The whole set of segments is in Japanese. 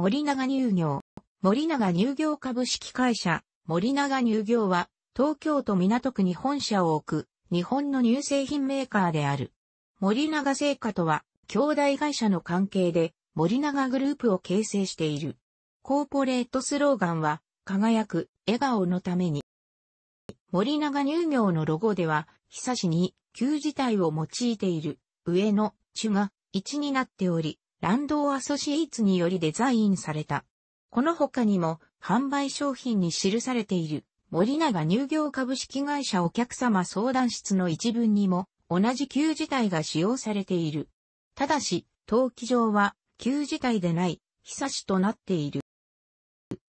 森永乳業。森永乳業株式会社、森永乳業は、東京都港区に本社を置く、日本の乳製品メーカーである。森永製菓とは、兄弟会社の関係で、森永グループを形成している。コーポレートスローガンは、輝く、笑顔のために。森永乳業のロゴでは、久しに、旧字体を用いている、上の、中が、1になっており、ランドーアソシエイツによりデザインされた。この他にも、販売商品に記されている、森永乳業株式会社お客様相談室の一文にも、同じ旧字体が使用されている。ただし、陶器上は、旧字体でない、久しとなっている。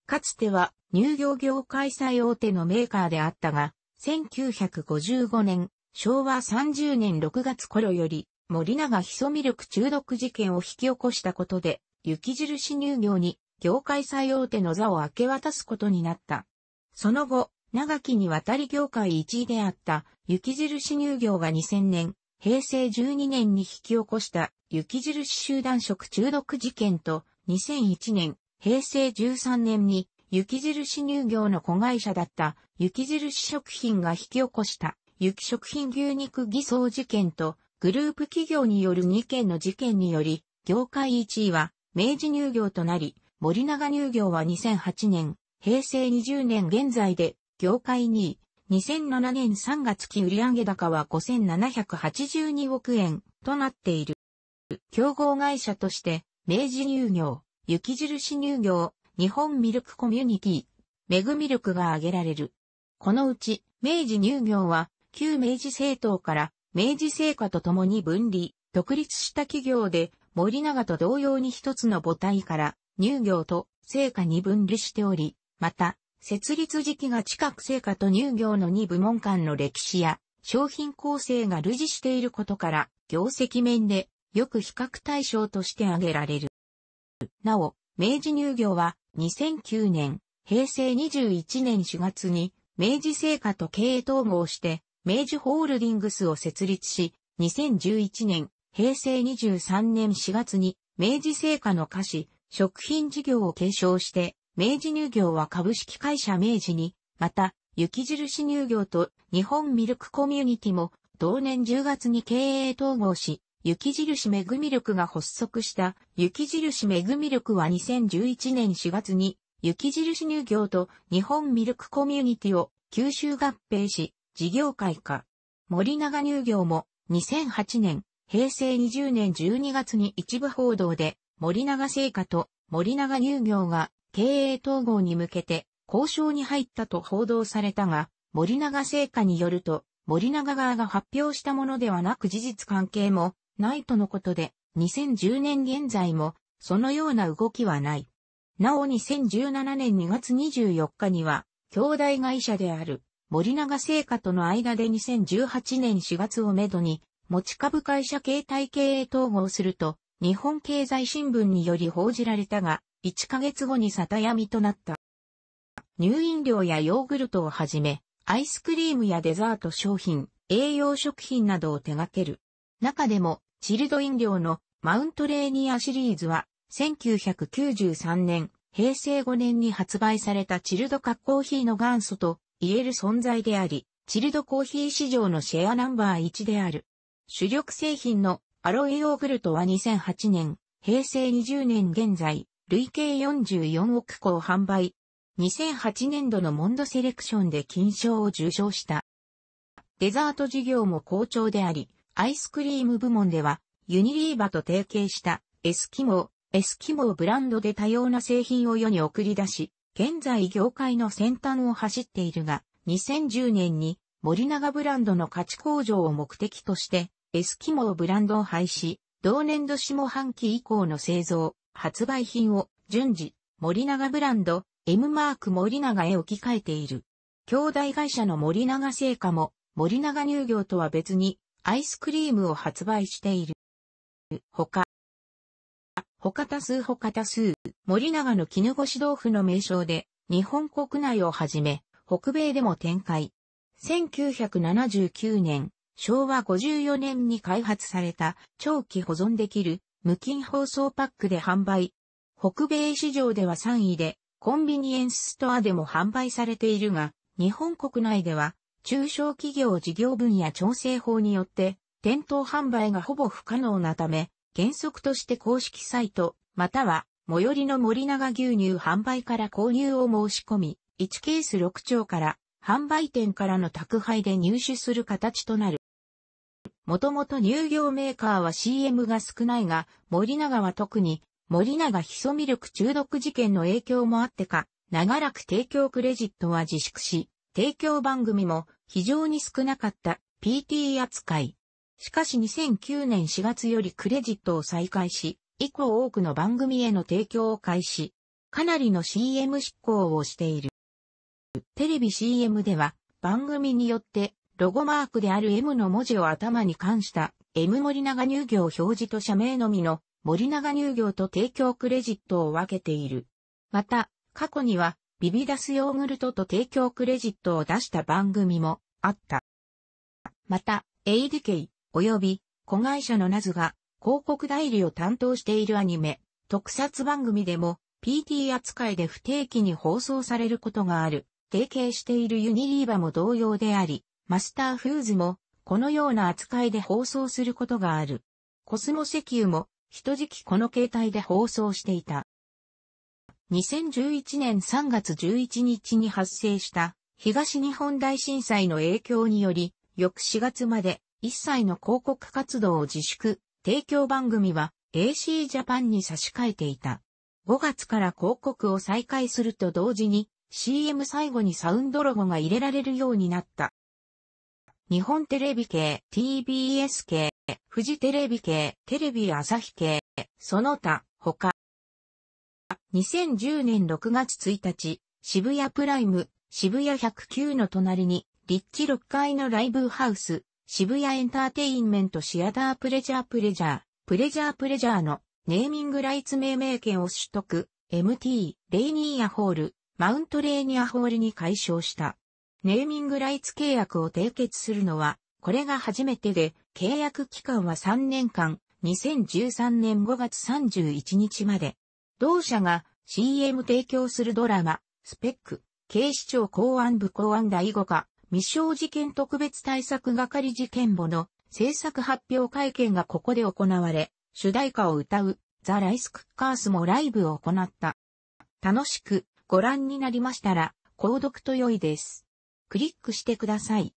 かつては、乳業業界最大手のメーカーであったが、1955年、昭和30年6月頃より、森永ヒソミルク中毒事件を引き起こしたことで、雪印乳業に業界最大手の座を明け渡すことになった。その後、長きにわたり業界1位であった雪印乳業が2000年、平成12年に引き起こした雪印集団食中毒事件と2001年、平成13年に雪印乳業の子会社だった雪印食品が引き起こした雪食品牛肉偽装事件とグループ企業による2件の事件により、業界1位は明治乳業となり、森永乳業は2008年、平成20年現在で、業界2位、2007年3月期売上高は5782億円となっている。競合会社として、明治乳業、雪印乳業、日本ミルクコミュニティ、メグミルクが挙げられる。このうち、明治乳業は、旧明治政党から明治成果と共に分離、独立した企業で、森永と同様に一つの母体から乳業と成果に分離しており、また、設立時期が近く成果と乳業の2部門間の歴史や商品構成が類似していることから、業績面でよく比較対象として挙げられる。なお、明治乳業は2009年、平成21年4月に明治成果と経営統合して明治ホールディングスを設立し、2011年、平成23年4月に、明治製菓の菓子、食品事業を継承して、明治乳業は株式会社明治に、また、雪印乳業と日本ミルクコミュニティも、同年10月に経営統合し、雪印メグミルクが発足した雪印メグミルクは2011年4月に雪印乳業と日本ミルクコミュニティを吸収合併し、事業会化。森永乳業も2008年、平成20年12月に一部報道で、森永製菓と森永乳業が経営統合に向けて交渉に入ったと報道されたが、森永製菓によると、森永側が発表したものではなく事実関係もないとのことで、2010年現在もそのような動きはない。なお2017年2月24日には、兄弟会社である森永製菓との間で2018年4月をめどに、持ち株会社形態経営統合すると、日本経済新聞により報じられたが、1ヶ月後に里闇となった。乳飲料やヨーグルトをはじめ、アイスクリームやデザート商品、栄養食品などを手掛ける。中でも、チルド飲料のマウントレーニアシリーズは、1993年、平成5年に発売されたチルドカッコーヒーの元祖と言える存在であり、チルドコーヒー市場のシェアナンバー1である。主力製品のアロエヨーグルトは2008年、平成20年現在、累計44億個を販売。2008年度のモンドセレクションで金賞を受賞した。デザート事業も好調であり、アイスクリーム部門では、ユニリーバと提携したエスキモエスキモーブランドで多様な製品を世に送り出し、現在業界の先端を走っているが、2010年に森永ブランドの価値向上を目的として、エスキモーブランドを廃止、同年度下半期以降の製造、発売品を順次、森永ブランド、M マーク森永へ置き換えている。兄弟会社の森永製菓も、森永乳業とは別に、アイスクリームを発売している。他、ほかた数ほかた数、森永の絹ごし豆腐の名称で、日本国内をはじめ、北米でも展開。1979年、昭和54年に開発された、長期保存できる、無菌包装パックで販売。北米市場では3位で、コンビニエンスストアでも販売されているが、日本国内では、中小企業事業分野調整法によって、店頭販売がほぼ不可能なため、原則として公式サイト、または、最寄りの森永牛乳販売から購入を申し込み、1ケース6丁から、販売店からの宅配で入手する形となる。もともと乳業メーカーは CM が少ないが、森永は特に、森永ヒソミルク中毒事件の影響もあってか、長らく提供クレジットは自粛し、提供番組も非常に少なかった PT 扱い。しかし2009年4月よりクレジットを再開し、以降多くの番組への提供を開始、かなりの CM 執行をしている。テレビ CM では、番組によって、ロゴマークである M の文字を頭に冠した、M 森永乳業表示と社名のみの、森永乳業と提供クレジットを分けている。また、過去には、ビビダスヨーグルトと提供クレジットを出した番組もあった。また、ADK、及び子会社のナズが広告代理を担当しているアニメ、特撮番組でも PT 扱いで不定期に放送されることがある。提携しているユニリーバも同様であり、マスターフーズもこのような扱いで放送することがある。コスモ石油も一時期この携帯で放送していた。2011年3月11日に発生した東日本大震災の影響により、翌4月まで一切の広告活動を自粛、提供番組は AC ジャパンに差し替えていた。5月から広告を再開すると同時に CM 最後にサウンドロゴが入れられるようになった。日本テレビ系、TBS 系、富士テレビ系、テレビ朝日系、その他、他。2010年6月1日、渋谷プライム、渋谷109の隣に、立地6階のライブハウス、渋谷エンターテインメントシアタープレジャープレジャー、プレジャープレジャーのネーミングライツ命名権を取得、MT、レイニーアホール、マウントレーニアホールに解消した。ネーミングライツ契約を締結するのは、これが初めてで、契約期間は3年間、2013年5月31日まで。同社が CM 提供するドラマ、スペック、警視庁公安部公安第5課、未生事件特別対策係事件簿の制作発表会見がここで行われ、主題歌を歌うザ・ライス・クッカースもライブを行った。楽しくご覧になりましたら、購読と良いです。クリックしてください。